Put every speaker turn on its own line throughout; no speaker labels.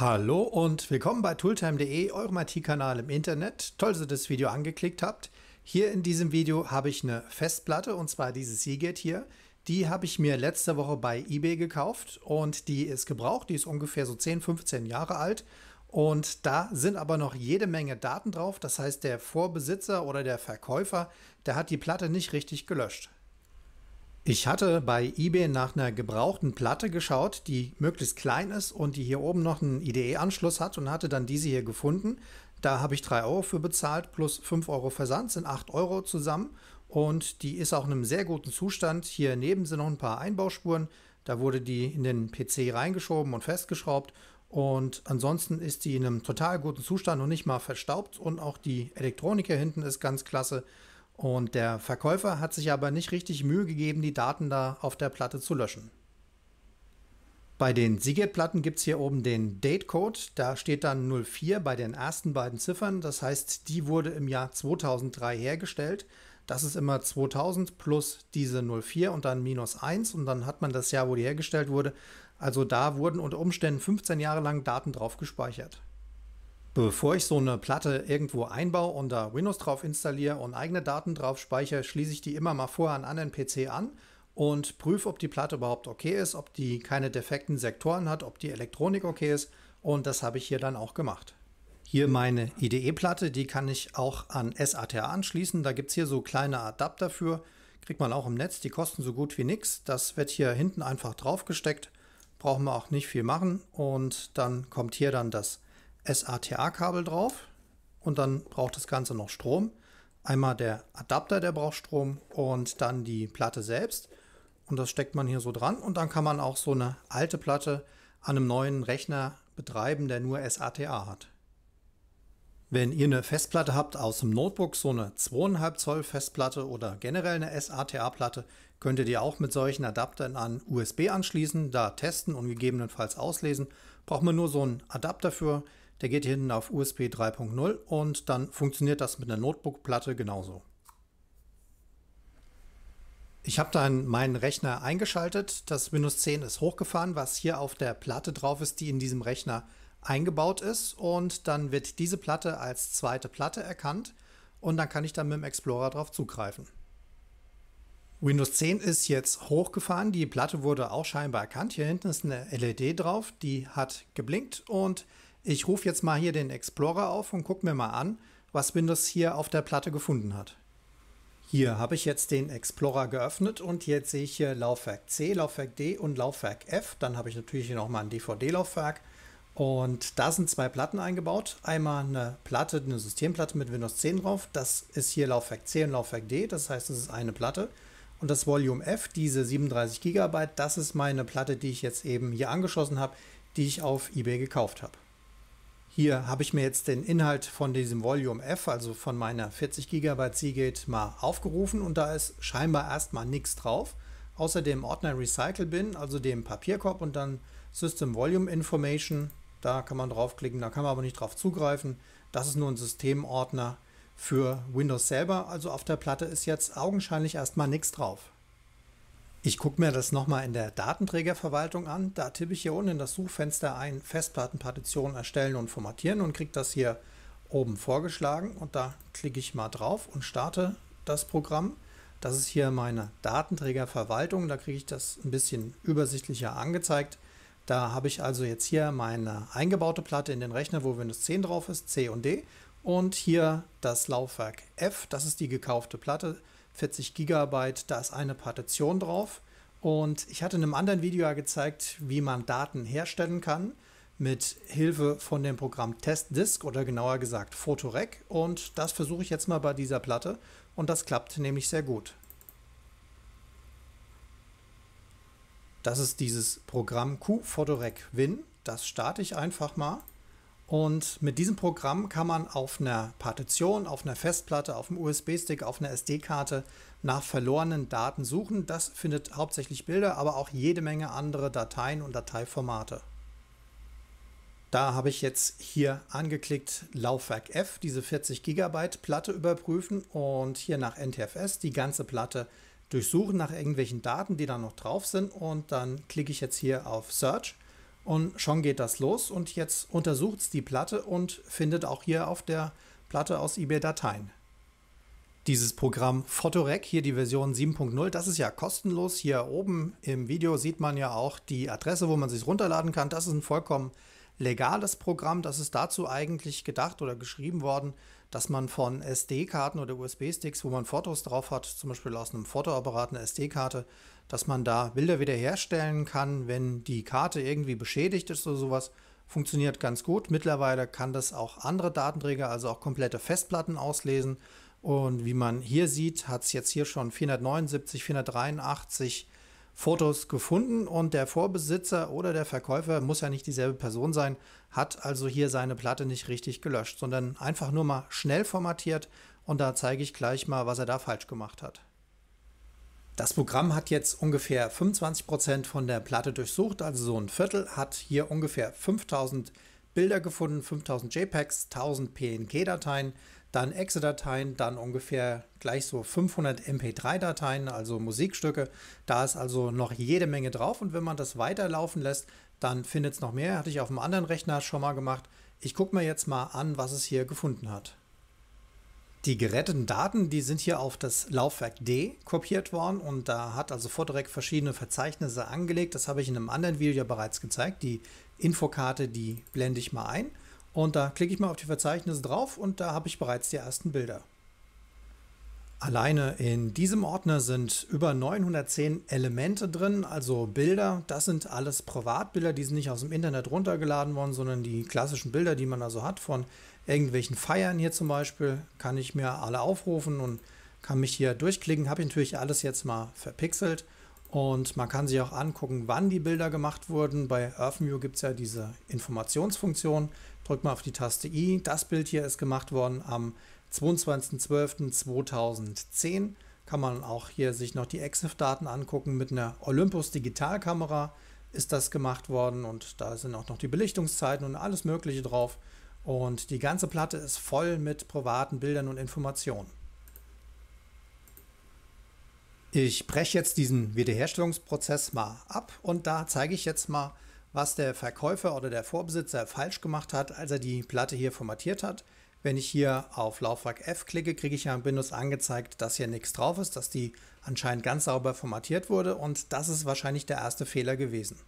Hallo und willkommen bei tooltime.de, eurem IT-Kanal im Internet. Toll, dass ihr das Video angeklickt habt. Hier in diesem Video habe ich eine Festplatte und zwar diese Seagate hier. Die habe ich mir letzte Woche bei eBay gekauft und die ist gebraucht. Die ist ungefähr so 10, 15 Jahre alt und da sind aber noch jede Menge Daten drauf. Das heißt, der Vorbesitzer oder der Verkäufer, der hat die Platte nicht richtig gelöscht. Ich hatte bei eBay nach einer gebrauchten Platte geschaut, die möglichst klein ist und die hier oben noch einen IDE-Anschluss hat und hatte dann diese hier gefunden. Da habe ich 3 Euro für bezahlt plus 5 Euro Versand, sind 8 Euro zusammen und die ist auch in einem sehr guten Zustand. Hier neben sind noch ein paar Einbauspuren, da wurde die in den PC reingeschoben und festgeschraubt und ansonsten ist die in einem total guten Zustand und nicht mal verstaubt und auch die Elektronik hier hinten ist ganz klasse. Und der Verkäufer hat sich aber nicht richtig Mühe gegeben, die Daten da auf der Platte zu löschen. Bei den Seagate-Platten gibt es hier oben den Datecode. Da steht dann 04 bei den ersten beiden Ziffern. Das heißt, die wurde im Jahr 2003 hergestellt. Das ist immer 2000 plus diese 04 und dann minus 1 und dann hat man das Jahr, wo die hergestellt wurde. Also da wurden unter Umständen 15 Jahre lang Daten drauf gespeichert. Bevor ich so eine Platte irgendwo einbaue und da Windows drauf installiere und eigene Daten drauf speichere, schließe ich die immer mal vorher an einen PC an und prüfe, ob die Platte überhaupt okay ist, ob die keine defekten Sektoren hat, ob die Elektronik okay ist und das habe ich hier dann auch gemacht. Hier meine IDE-Platte, die kann ich auch an SATA anschließen. Da gibt es hier so kleine Adapter für, kriegt man auch im Netz, die kosten so gut wie nichts. Das wird hier hinten einfach drauf gesteckt, brauchen wir auch nicht viel machen und dann kommt hier dann das SATA-Kabel drauf und dann braucht das Ganze noch Strom. Einmal der Adapter, der braucht Strom und dann die Platte selbst. Und das steckt man hier so dran und dann kann man auch so eine alte Platte an einem neuen Rechner betreiben, der nur SATA hat. Wenn ihr eine Festplatte habt aus dem Notebook, so eine 2,5 Zoll Festplatte oder generell eine SATA-Platte, könntet ihr auch mit solchen Adaptern an USB anschließen, da testen und gegebenenfalls auslesen. Braucht man nur so einen Adapter für, der geht hier hinten auf USB 3.0 und dann funktioniert das mit einer Notebook-Platte genauso. Ich habe dann meinen Rechner eingeschaltet. Das Windows 10 ist hochgefahren, was hier auf der Platte drauf ist, die in diesem Rechner eingebaut ist. Und dann wird diese Platte als zweite Platte erkannt und dann kann ich dann mit dem Explorer darauf zugreifen. Windows 10 ist jetzt hochgefahren. Die Platte wurde auch scheinbar erkannt. Hier hinten ist eine LED drauf, die hat geblinkt und ich rufe jetzt mal hier den Explorer auf und gucke mir mal an, was Windows hier auf der Platte gefunden hat. Hier habe ich jetzt den Explorer geöffnet und jetzt sehe ich hier Laufwerk C, Laufwerk D und Laufwerk F. Dann habe ich natürlich hier nochmal ein DVD-Laufwerk. Und da sind zwei Platten eingebaut. Einmal eine Platte, eine Systemplatte mit Windows 10 drauf. Das ist hier Laufwerk C und Laufwerk D. Das heißt, es ist eine Platte. Und das Volume F, diese 37 GB, das ist meine Platte, die ich jetzt eben hier angeschlossen habe, die ich auf eBay gekauft habe. Hier habe ich mir jetzt den Inhalt von diesem Volume F, also von meiner 40 GB Seagate, mal aufgerufen und da ist scheinbar erstmal nichts drauf, außer dem Ordner Recycle Bin, also dem Papierkorb und dann System Volume Information. Da kann man draufklicken, da kann man aber nicht drauf zugreifen. Das ist nur ein Systemordner für Windows selber, also auf der Platte ist jetzt augenscheinlich erstmal nichts drauf. Ich gucke mir das nochmal in der Datenträgerverwaltung an. Da tippe ich hier unten in das Suchfenster ein Festplattenpartition erstellen und formatieren und kriege das hier oben vorgeschlagen. Und da klicke ich mal drauf und starte das Programm. Das ist hier meine Datenträgerverwaltung. Da kriege ich das ein bisschen übersichtlicher angezeigt. Da habe ich also jetzt hier meine eingebaute Platte in den Rechner, wo Windows 10 drauf ist, C und D. Und hier das Laufwerk F, das ist die gekaufte Platte. 40 Gigabyte, da ist eine Partition drauf. Und ich hatte in einem anderen Video ja gezeigt, wie man Daten herstellen kann mit Hilfe von dem Programm TestDisk oder genauer gesagt Photorec. Und das versuche ich jetzt mal bei dieser Platte und das klappt nämlich sehr gut. Das ist dieses Programm Q Photorec Win. Das starte ich einfach mal. Und mit diesem Programm kann man auf einer Partition, auf einer Festplatte, auf einem USB-Stick, auf einer SD-Karte nach verlorenen Daten suchen. Das findet hauptsächlich Bilder, aber auch jede Menge andere Dateien und Dateiformate. Da habe ich jetzt hier angeklickt Laufwerk F, diese 40 GB Platte überprüfen und hier nach NTFS die ganze Platte durchsuchen nach irgendwelchen Daten, die da noch drauf sind und dann klicke ich jetzt hier auf Search und schon geht das los und jetzt untersucht es die Platte und findet auch hier auf der Platte aus eBay Dateien. Dieses Programm Photorec, hier die Version 7.0, das ist ja kostenlos. Hier oben im Video sieht man ja auch die Adresse, wo man sich runterladen kann. Das ist ein vollkommen legales Programm. Das ist dazu eigentlich gedacht oder geschrieben worden, dass man von SD-Karten oder USB-Sticks, wo man Fotos drauf hat, zum Beispiel aus einem Fotoapparat eine SD-Karte, dass man da Bilder wiederherstellen kann, wenn die Karte irgendwie beschädigt ist oder sowas. Funktioniert ganz gut. Mittlerweile kann das auch andere Datenträger, also auch komplette Festplatten auslesen. Und wie man hier sieht, hat es jetzt hier schon 479, 483 Fotos gefunden und der Vorbesitzer oder der Verkäufer muss ja nicht dieselbe Person sein, hat also hier seine Platte nicht richtig gelöscht, sondern einfach nur mal schnell formatiert und da zeige ich gleich mal, was er da falsch gemacht hat. Das Programm hat jetzt ungefähr 25% von der Platte durchsucht, also so ein Viertel, hat hier ungefähr 5000 Bilder gefunden, 5000 JPEGs, 1000 PNG-Dateien, dann Exe-Dateien, dann ungefähr gleich so 500 MP3-Dateien, also Musikstücke. Da ist also noch jede Menge drauf und wenn man das weiterlaufen lässt, dann findet es noch mehr. Hatte ich auf einem anderen Rechner schon mal gemacht. Ich gucke mir jetzt mal an, was es hier gefunden hat. Die geretteten Daten, die sind hier auf das Laufwerk D kopiert worden und da hat also Votorec verschiedene Verzeichnisse angelegt. Das habe ich in einem anderen Video ja bereits gezeigt. Die Infokarte, die blende ich mal ein und da klicke ich mal auf die Verzeichnisse drauf und da habe ich bereits die ersten Bilder. Alleine in diesem Ordner sind über 910 Elemente drin, also Bilder. Das sind alles Privatbilder, die sind nicht aus dem Internet runtergeladen worden, sondern die klassischen Bilder, die man also hat von irgendwelchen Feiern hier zum Beispiel, kann ich mir alle aufrufen und kann mich hier durchklicken. Habe ich natürlich alles jetzt mal verpixelt. Und man kann sich auch angucken, wann die Bilder gemacht wurden. Bei EarthView gibt es ja diese Informationsfunktion. Drückt mal auf die Taste I. Das Bild hier ist gemacht worden am 22.12.2010. Kann man auch hier sich noch die EXIF-Daten angucken. Mit einer Olympus Digitalkamera ist das gemacht worden und da sind auch noch die Belichtungszeiten und alles Mögliche drauf. Und die ganze Platte ist voll mit privaten Bildern und Informationen. Ich breche jetzt diesen Wiederherstellungsprozess mal ab und da zeige ich jetzt mal, was der Verkäufer oder der Vorbesitzer falsch gemacht hat, als er die Platte hier formatiert hat. Wenn ich hier auf Laufwerk F klicke, kriege ich ja im Windows angezeigt, dass hier nichts drauf ist, dass die anscheinend ganz sauber formatiert wurde und das ist wahrscheinlich der erste Fehler gewesen.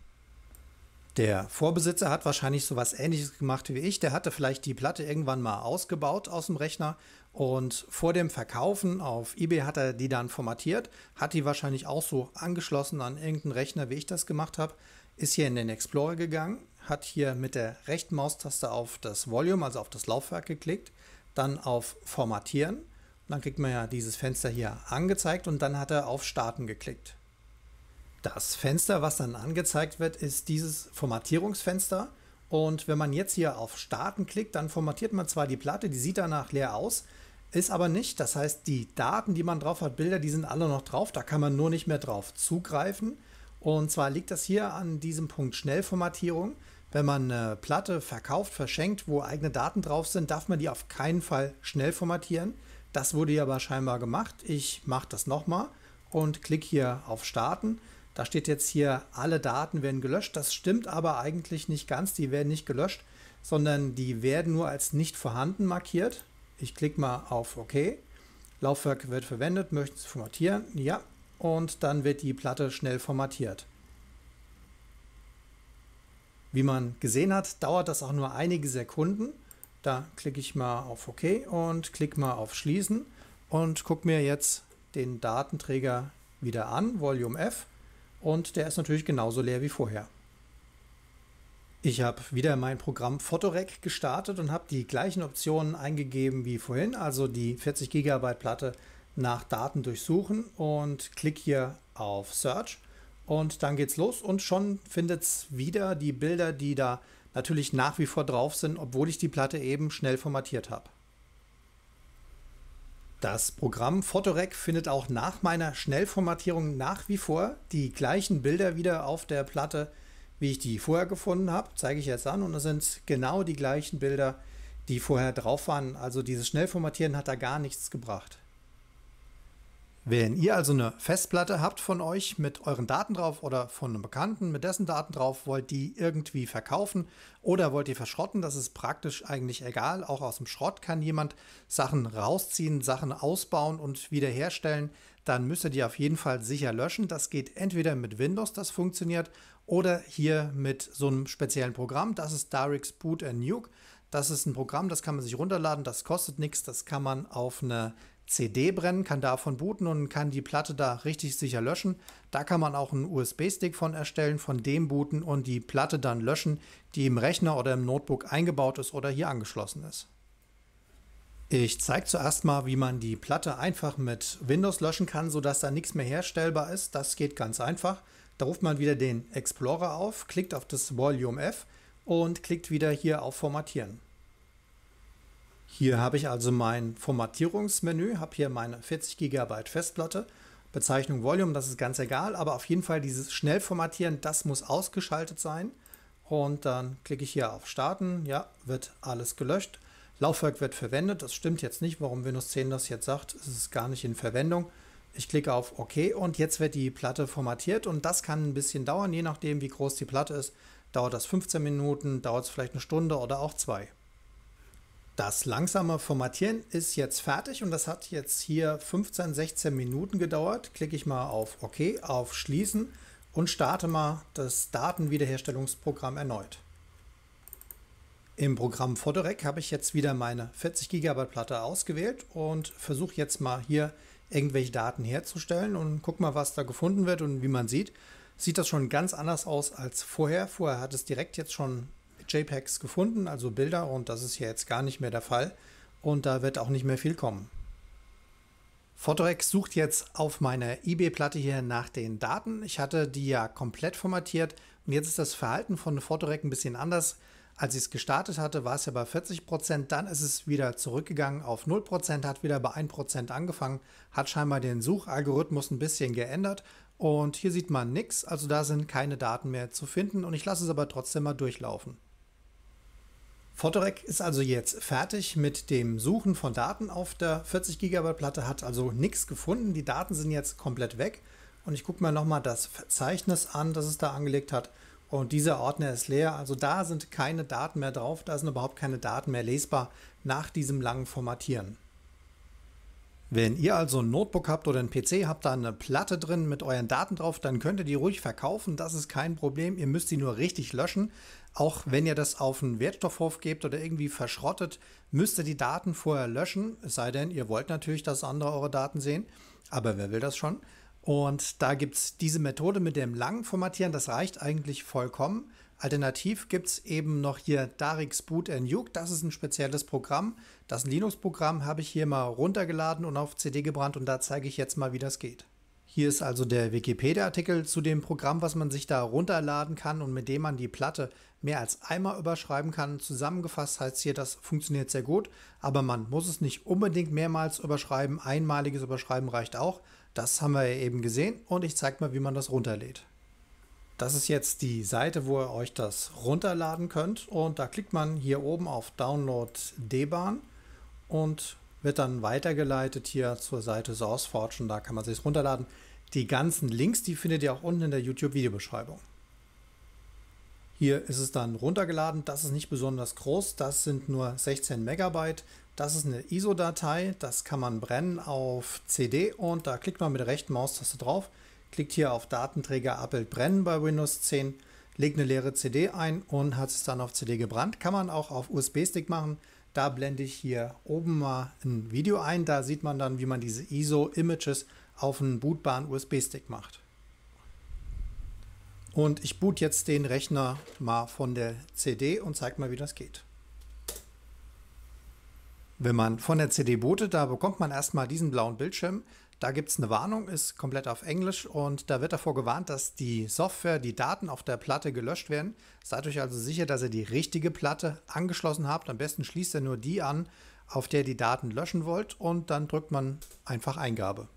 Der Vorbesitzer hat wahrscheinlich so was ähnliches gemacht wie ich. Der hatte vielleicht die Platte irgendwann mal ausgebaut aus dem Rechner und vor dem Verkaufen auf eBay hat er die dann formatiert, hat die wahrscheinlich auch so angeschlossen an irgendeinen Rechner, wie ich das gemacht habe, ist hier in den Explorer gegangen, hat hier mit der rechten Maustaste auf das Volume, also auf das Laufwerk geklickt, dann auf Formatieren. Dann kriegt man ja dieses Fenster hier angezeigt und dann hat er auf Starten geklickt. Das Fenster, was dann angezeigt wird, ist dieses Formatierungsfenster. Und wenn man jetzt hier auf Starten klickt, dann formatiert man zwar die Platte, die sieht danach leer aus, ist aber nicht. Das heißt, die Daten, die man drauf hat, Bilder, die sind alle noch drauf. Da kann man nur nicht mehr drauf zugreifen. Und zwar liegt das hier an diesem Punkt Schnellformatierung. Wenn man eine Platte verkauft, verschenkt, wo eigene Daten drauf sind, darf man die auf keinen Fall schnell formatieren. Das wurde ja aber scheinbar gemacht. Ich mache das nochmal und klicke hier auf Starten. Da steht jetzt hier, alle Daten werden gelöscht. Das stimmt aber eigentlich nicht ganz. Die werden nicht gelöscht, sondern die werden nur als nicht vorhanden markiert. Ich klicke mal auf OK. Laufwerk wird verwendet. Möchten Sie formatieren? Ja. Und dann wird die Platte schnell formatiert. Wie man gesehen hat, dauert das auch nur einige Sekunden. Da klicke ich mal auf OK und klicke mal auf Schließen und gucke mir jetzt den Datenträger wieder an, Volume F und der ist natürlich genauso leer wie vorher. Ich habe wieder mein Programm Photorec gestartet und habe die gleichen Optionen eingegeben wie vorhin, also die 40 GB Platte nach Daten durchsuchen und klick hier auf Search und dann geht's los und schon findet es wieder die Bilder, die da natürlich nach wie vor drauf sind, obwohl ich die Platte eben schnell formatiert habe. Das Programm Photorec findet auch nach meiner Schnellformatierung nach wie vor die gleichen Bilder wieder auf der Platte, wie ich die vorher gefunden habe. Zeige ich jetzt an und es sind genau die gleichen Bilder, die vorher drauf waren. Also dieses Schnellformatieren hat da gar nichts gebracht. Wenn ihr also eine Festplatte habt von euch mit euren Daten drauf oder von einem Bekannten mit dessen Daten drauf, wollt die irgendwie verkaufen oder wollt ihr verschrotten, das ist praktisch eigentlich egal. Auch aus dem Schrott kann jemand Sachen rausziehen, Sachen ausbauen und wiederherstellen. Dann müsst ihr die auf jeden Fall sicher löschen. Das geht entweder mit Windows, das funktioniert, oder hier mit so einem speziellen Programm. Das ist Direct Boot and Nuke. Das ist ein Programm, das kann man sich runterladen, das kostet nichts, das kann man auf eine CD brennen, kann davon booten und kann die Platte da richtig sicher löschen. Da kann man auch einen USB-Stick von erstellen, von dem booten und die Platte dann löschen, die im Rechner oder im Notebook eingebaut ist oder hier angeschlossen ist. Ich zeige zuerst mal, wie man die Platte einfach mit Windows löschen kann, sodass da nichts mehr herstellbar ist. Das geht ganz einfach. Da ruft man wieder den Explorer auf, klickt auf das Volume F und klickt wieder hier auf Formatieren. Hier habe ich also mein Formatierungsmenü, habe hier meine 40 GB Festplatte, Bezeichnung Volume, das ist ganz egal, aber auf jeden Fall dieses Schnellformatieren, das muss ausgeschaltet sein. Und dann klicke ich hier auf Starten, ja, wird alles gelöscht. Laufwerk wird verwendet, das stimmt jetzt nicht, warum Windows 10 das jetzt sagt, es ist gar nicht in Verwendung. Ich klicke auf OK und jetzt wird die Platte formatiert und das kann ein bisschen dauern, je nachdem wie groß die Platte ist. Dauert das 15 Minuten, dauert es vielleicht eine Stunde oder auch zwei. Das langsame Formatieren ist jetzt fertig und das hat jetzt hier 15, 16 Minuten gedauert. Klicke ich mal auf OK, auf Schließen und starte mal das Datenwiederherstellungsprogramm erneut. Im Programm Photorec habe ich jetzt wieder meine 40 GB Platte ausgewählt und versuche jetzt mal hier irgendwelche Daten herzustellen und guck mal, was da gefunden wird und wie man sieht, sieht das schon ganz anders aus als vorher. Vorher hat es direkt jetzt schon JPEGs gefunden, also Bilder, und das ist hier jetzt gar nicht mehr der Fall. Und da wird auch nicht mehr viel kommen. Photorex sucht jetzt auf meiner eBay-Platte hier nach den Daten. Ich hatte die ja komplett formatiert und jetzt ist das Verhalten von Photorec ein bisschen anders. Als ich es gestartet hatte, war es ja bei 40%, dann ist es wieder zurückgegangen auf 0%, hat wieder bei 1% angefangen, hat scheinbar den Suchalgorithmus ein bisschen geändert und hier sieht man nichts, also da sind keine Daten mehr zu finden und ich lasse es aber trotzdem mal durchlaufen. Fotorec ist also jetzt fertig mit dem Suchen von Daten auf der 40 GB Platte, hat also nichts gefunden. Die Daten sind jetzt komplett weg und ich gucke mir nochmal das Verzeichnis an, das es da angelegt hat. Und dieser Ordner ist leer, also da sind keine Daten mehr drauf, da sind überhaupt keine Daten mehr lesbar nach diesem langen Formatieren. Wenn ihr also ein Notebook habt oder ein PC, habt da eine Platte drin mit euren Daten drauf, dann könnt ihr die ruhig verkaufen, das ist kein Problem. Ihr müsst sie nur richtig löschen. Auch wenn ihr das auf einen Wertstoffhof gebt oder irgendwie verschrottet, müsst ihr die Daten vorher löschen, es sei denn, ihr wollt natürlich, dass andere eure Daten sehen. Aber wer will das schon? Und da gibt es diese Methode mit dem langen Formatieren, das reicht eigentlich vollkommen. Alternativ gibt es eben noch hier Darix Boot and Nuke. Das ist ein spezielles Programm. Das Linux-Programm habe ich hier mal runtergeladen und auf CD gebrannt und da zeige ich jetzt mal, wie das geht. Hier ist also der Wikipedia-Artikel zu dem Programm, was man sich da runterladen kann und mit dem man die Platte mehr als einmal überschreiben kann. Zusammengefasst heißt hier, das funktioniert sehr gut, aber man muss es nicht unbedingt mehrmals überschreiben. Einmaliges Überschreiben reicht auch. Das haben wir ja eben gesehen und ich zeige mal, wie man das runterlädt. Das ist jetzt die Seite, wo ihr euch das runterladen könnt und da klickt man hier oben auf Download D-Bahn und wird dann weitergeleitet hier zur Seite SourceForge und da kann man sich runterladen. Die ganzen Links, die findet ihr auch unten in der YouTube-Videobeschreibung. Hier ist es dann runtergeladen. Das ist nicht besonders groß. Das sind nur 16 Megabyte. Das ist eine ISO-Datei. Das kann man brennen auf CD und da klickt man mit der rechten Maustaste drauf klickt hier auf Datenträger Abbild brennen bei Windows 10, legt eine leere CD ein und hat es dann auf CD gebrannt. Kann man auch auf USB-Stick machen. Da blende ich hier oben mal ein Video ein. Da sieht man dann, wie man diese ISO-Images auf einen bootbaren USB-Stick macht. Und ich boot jetzt den Rechner mal von der CD und zeige mal, wie das geht. Wenn man von der CD bootet, da bekommt man erstmal diesen blauen Bildschirm. Da gibt es eine Warnung, ist komplett auf Englisch und da wird davor gewarnt, dass die Software, die Daten auf der Platte gelöscht werden. Seid euch also sicher, dass ihr die richtige Platte angeschlossen habt. Am besten schließt ihr nur die an, auf der die Daten löschen wollt und dann drückt man einfach Eingabe.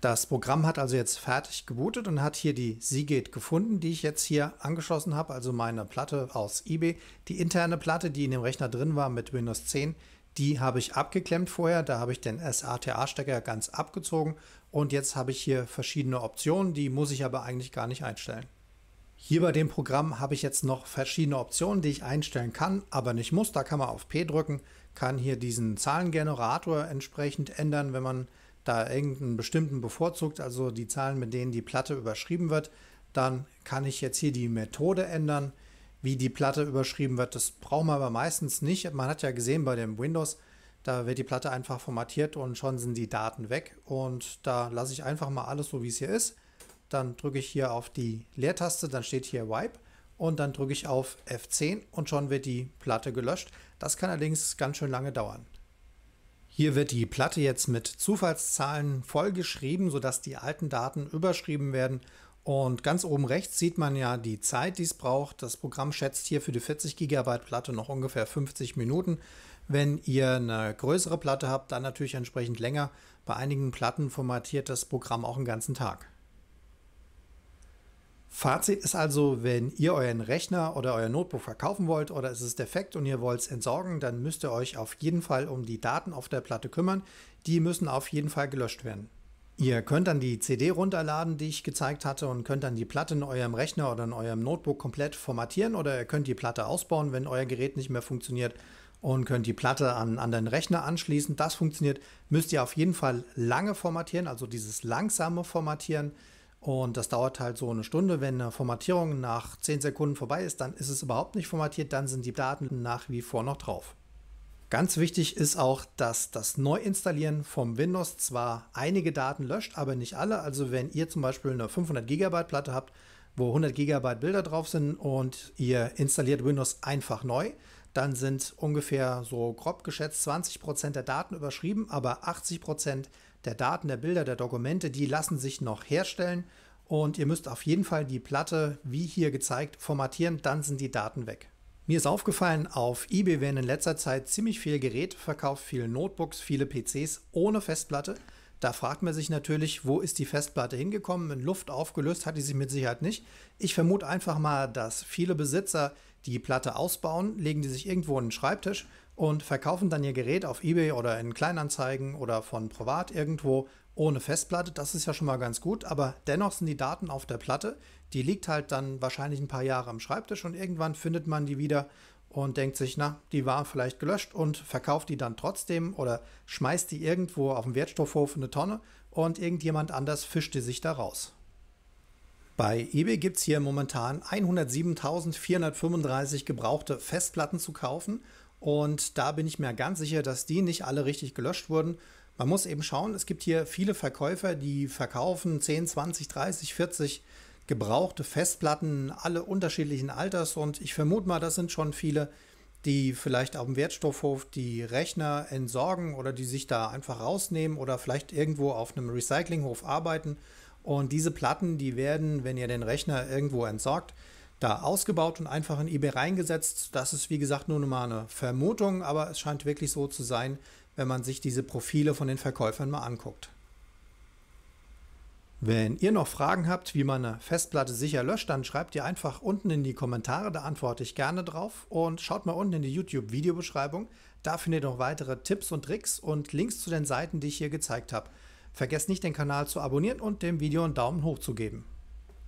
Das Programm hat also jetzt fertig gebootet und hat hier die Seagate gefunden, die ich jetzt hier angeschlossen habe, also meine Platte aus eBay. Die interne Platte, die in dem Rechner drin war mit Windows 10, die habe ich abgeklemmt vorher, da habe ich den SATA-Stecker ganz abgezogen und jetzt habe ich hier verschiedene Optionen, die muss ich aber eigentlich gar nicht einstellen. Hier bei dem Programm habe ich jetzt noch verschiedene Optionen, die ich einstellen kann, aber nicht muss. Da kann man auf P drücken, kann hier diesen Zahlengenerator entsprechend ändern, wenn man da irgendeinen bestimmten bevorzugt, also die Zahlen, mit denen die Platte überschrieben wird. Dann kann ich jetzt hier die Methode ändern, wie die Platte überschrieben wird, das brauchen wir aber meistens nicht. Man hat ja gesehen bei dem Windows, da wird die Platte einfach formatiert und schon sind die Daten weg. Und da lasse ich einfach mal alles so, wie es hier ist. Dann drücke ich hier auf die Leertaste, dann steht hier Wipe und dann drücke ich auf F10 und schon wird die Platte gelöscht. Das kann allerdings ganz schön lange dauern. Hier wird die Platte jetzt mit Zufallszahlen vollgeschrieben, sodass die alten Daten überschrieben werden und ganz oben rechts sieht man ja die Zeit, die es braucht. Das Programm schätzt hier für die 40 GB Platte noch ungefähr 50 Minuten. Wenn ihr eine größere Platte habt, dann natürlich entsprechend länger. Bei einigen Platten formatiert das Programm auch einen ganzen Tag. Fazit ist also, wenn ihr euren Rechner oder euer Notebook verkaufen wollt oder es ist defekt und ihr wollt es entsorgen, dann müsst ihr euch auf jeden Fall um die Daten auf der Platte kümmern. Die müssen auf jeden Fall gelöscht werden. Ihr könnt dann die CD runterladen, die ich gezeigt hatte, und könnt dann die Platte in eurem Rechner oder in eurem Notebook komplett formatieren oder ihr könnt die Platte ausbauen, wenn euer Gerät nicht mehr funktioniert und könnt die Platte an, an den Rechner anschließen. Das funktioniert, müsst ihr auf jeden Fall lange formatieren, also dieses langsame Formatieren. Und das dauert halt so eine Stunde. Wenn eine Formatierung nach 10 Sekunden vorbei ist, dann ist es überhaupt nicht formatiert, dann sind die Daten nach wie vor noch drauf. Ganz wichtig ist auch, dass das Neuinstallieren vom Windows zwar einige Daten löscht, aber nicht alle. Also wenn ihr zum Beispiel eine 500 GB Platte habt, wo 100 GB Bilder drauf sind und ihr installiert Windows einfach neu, dann sind ungefähr so grob geschätzt 20% Prozent der Daten überschrieben, aber 80% Prozent der Daten, der Bilder, der Dokumente, die lassen sich noch herstellen und ihr müsst auf jeden Fall die Platte, wie hier gezeigt, formatieren, dann sind die Daten weg. Mir ist aufgefallen, auf eBay werden in letzter Zeit ziemlich viel Geräte verkauft, viele Notebooks, viele PCs ohne Festplatte. Da fragt man sich natürlich, wo ist die Festplatte hingekommen? In Luft aufgelöst hat die sich mit Sicherheit nicht. Ich vermute einfach mal, dass viele Besitzer die Platte ausbauen, legen die sich irgendwo in den Schreibtisch und verkaufen dann ihr Gerät auf eBay oder in Kleinanzeigen oder von privat irgendwo ohne Festplatte, das ist ja schon mal ganz gut, aber dennoch sind die Daten auf der Platte. Die liegt halt dann wahrscheinlich ein paar Jahre am Schreibtisch und irgendwann findet man die wieder und denkt sich, na, die war vielleicht gelöscht und verkauft die dann trotzdem oder schmeißt die irgendwo auf dem Wertstoffhof in eine Tonne und irgendjemand anders fischt die sich da raus. Bei eBay gibt es hier momentan 107.435 gebrauchte Festplatten zu kaufen und da bin ich mir ganz sicher, dass die nicht alle richtig gelöscht wurden man muss eben schauen, es gibt hier viele Verkäufer, die verkaufen 10, 20, 30, 40 gebrauchte Festplatten, alle unterschiedlichen Alters und ich vermute mal, das sind schon viele, die vielleicht auf dem Wertstoffhof die Rechner entsorgen oder die sich da einfach rausnehmen oder vielleicht irgendwo auf einem Recyclinghof arbeiten. Und diese Platten, die werden, wenn ihr den Rechner irgendwo entsorgt, da ausgebaut und einfach in eBay reingesetzt. Das ist wie gesagt nur mal eine Vermutung, aber es scheint wirklich so zu sein, wenn man sich diese Profile von den Verkäufern mal anguckt. Wenn ihr noch Fragen habt, wie man eine Festplatte sicher löscht, dann schreibt ihr einfach unten in die Kommentare, da antworte ich gerne drauf. Und schaut mal unten in die YouTube-Videobeschreibung, da findet ihr noch weitere Tipps und Tricks und Links zu den Seiten, die ich hier gezeigt habe. Vergesst nicht, den Kanal zu abonnieren und dem Video einen Daumen hoch zu geben.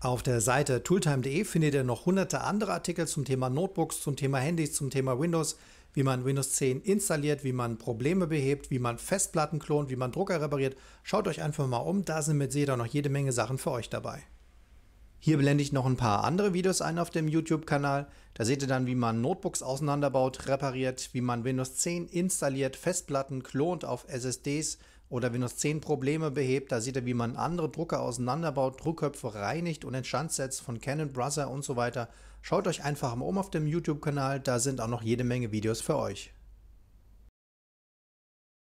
Auf der Seite tooltime.de findet ihr noch hunderte andere Artikel zum Thema Notebooks, zum Thema Handys, zum Thema Windows, wie man Windows 10 installiert, wie man Probleme behebt, wie man Festplatten klont, wie man Drucker repariert. Schaut euch einfach mal um, da sind mit Seda noch jede Menge Sachen für euch dabei. Hier blende ich noch ein paar andere Videos ein auf dem YouTube-Kanal. Da seht ihr dann, wie man Notebooks auseinanderbaut, repariert, wie man Windows 10 installiert, Festplatten klont auf SSDs oder Windows 10 Probleme behebt. Da seht ihr, wie man andere Drucker auseinanderbaut, Druckköpfe reinigt und instand setzt von Canon Brother und so weiter. Schaut euch einfach mal um auf dem YouTube-Kanal, da sind auch noch jede Menge Videos für euch.